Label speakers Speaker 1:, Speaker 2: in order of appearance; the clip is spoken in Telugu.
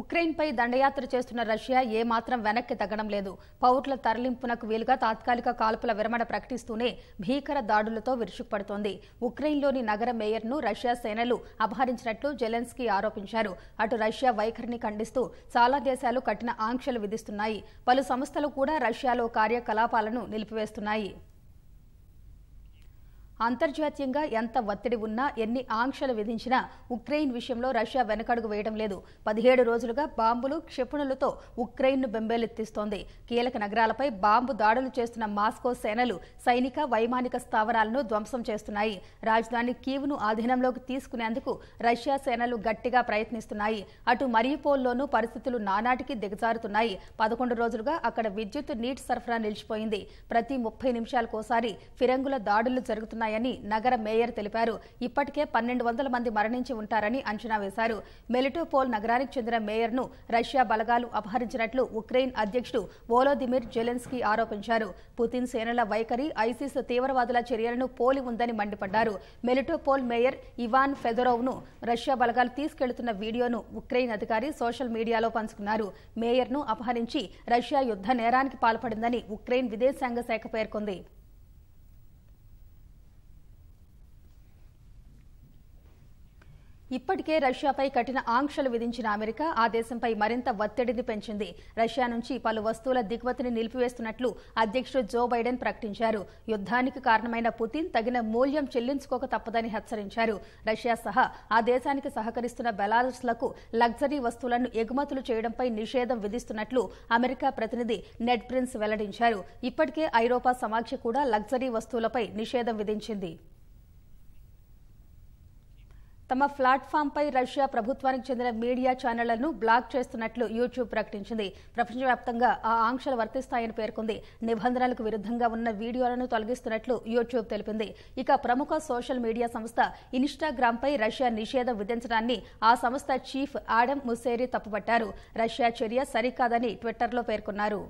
Speaker 1: ఉక్రెయిన్పై దండయాత్ర చేస్తున్న రష్యా ఏమాత్రం వెనక్కి తగ్గడం లేదు పౌరుల తరలింపునకు వీలుగా తాత్కాలిక కాల్పుల విరమణ ప్రకటిస్తూనే భీకర దాడులతో విరుచుకుపడుతోంది ఉక్రెయిన్లోని నగర మేయర్ను రష్యా సేనలు అపహరించినట్లు జెలెన్స్కీ ఆరోపించారు అటు రష్యా వైఖరిని ఖండిస్తూ చాలా దేశాలు కఠిన ఆంక్షలు విధిస్తున్నాయి పలు సంస్థలు కూడా రష్యాలో కార్యకలాపాలను నిలిపివేస్తున్నాయి అంతర్జాతీయంగా ఎంత ఒత్తిడి ఉన్నా ఎన్ని ఆంక్షలు విధించినా ఉక్రెయిన్ విషయంలో రష్యా వెనకడుగు వేయడం లేదు పదిహేడు రోజులుగా బాంబులు క్షిపణులతో ఉక్రెయిన్ను బెంబేలెత్తిస్తోంది కీలక నగరాలపై బాంబు దాడులు చేస్తున్న మాస్కో సేనలు సైనిక వైమానిక స్థావరాలను ధ్వంసం చేస్తున్నాయి రాజధాని కీవ్ను ఆధీనంలోకి తీసుకునేందుకు రష్యా సేనలు గట్టిగా ప్రయత్నిస్తున్నాయి అటు మరియుపోల్లోనూ పరిస్థితులు నానాటికి దిగజారుతున్నాయి పదకొండు రోజులుగా అక్కడ విద్యుత్ నీటి సరఫరా నిలిచిపోయింది ప్రతి ముప్పై నిమిషాలకోసారి ఫిరంగుల దాడులు జరుగుతున్నాయి ఉన్నాయని నగర మేయర్ తెలిపారు ఇప్పటికే పన్నెండు వందల మంది మరణించి ఉంటారని అంచనా వేశారు మెలిటోపోల్ నగరానికి చెందిన మేయర్ను రష్యా బలగాలు అపహరించినట్లు ఉక్రెయిన్ అధ్యక్షుడు వోలోదిమిర్ జెలెన్స్కీ ఆరోపించారు పుతిన్ సేనల వైఖరి ఐసిస్ తీవ్రవాదుల చర్యలను పోలి ఉందని మండిపడ్డారు మెలిటోపోల్ మేయర్ ఇవాన్ ఫెదరోవ్ను రష్యా బలగాలు తీసుకెళ్తున్న వీడియోను ఉక్రెయిన్ అధికారి సోషల్ మీడియాలో పంచుకున్నారు మేయర్ను అపహరించి రష్యా యుద్ద నేరానికి పాల్పడిందని ఉక్రెయిన్ విదేశాంగ శాఖ పేర్కొంది ఇప్పటికే రష్యాపై కఠిన ఆంక్షలు విధించిన అమెరికా ఆ దేశంపై మరింత ఒత్తిడిని పెంచింది రష్యా నుంచి పలు వస్తువుల దిగుమతిని నిలిపివేస్తున్నట్లు అధ్యక్షుడు జో బైడెన్ ప్రకటించారు యుద్ధానికి కారణమైన పుతిన్ తగిన మూల్యం చెల్లించుకోక తప్పదని హెచ్చరించారు రష్యా సహా ఆ దేశానికి సహకరిస్తున్న బెలారస్లకు లగ్జరీ వస్తువులను ఎగుమతులు చేయడంపై నిషేధం విధిస్తున్నట్లు అమెరికా ప్రతినిధి నెడ్ ప్రిన్స్ వెల్లడించారు ఇప్పటికే ఐరోపా సమాఖ్య కూడా లగ్జరీ వస్తువులపై నిషేధం విధించింది తమ ప్లాట్ఫామ్పై రష్యా ప్రభుత్వానికి చెందిన మీడియా ఛానళ్లను బ్లాక్ చేస్తున్నట్లు యూట్యూబ్ ప్రకటించింది ప్రపంచవ్యాప్తంగా ఆ ఆంక్షలు వర్తిస్తాయని పేర్కొంది నిబంధనలకు విరుద్ధంగా ఉన్న వీడియోలను తొలగిస్తున్నట్లు యూట్యూబ్ తెలిపింది ఇక ప్రముఖ సోషల్ మీడియా సంస్థ ఇన్స్టాగ్రామ్పై రష్యా నిషేధం విధించడాన్ని ఆ సంస్థ చీఫ్ ఆడమ్ ముసేరి తప్పుపట్టారు రష్యా చర్య సరికాదని ట్విట్టర్లో పేర్కొన్నారు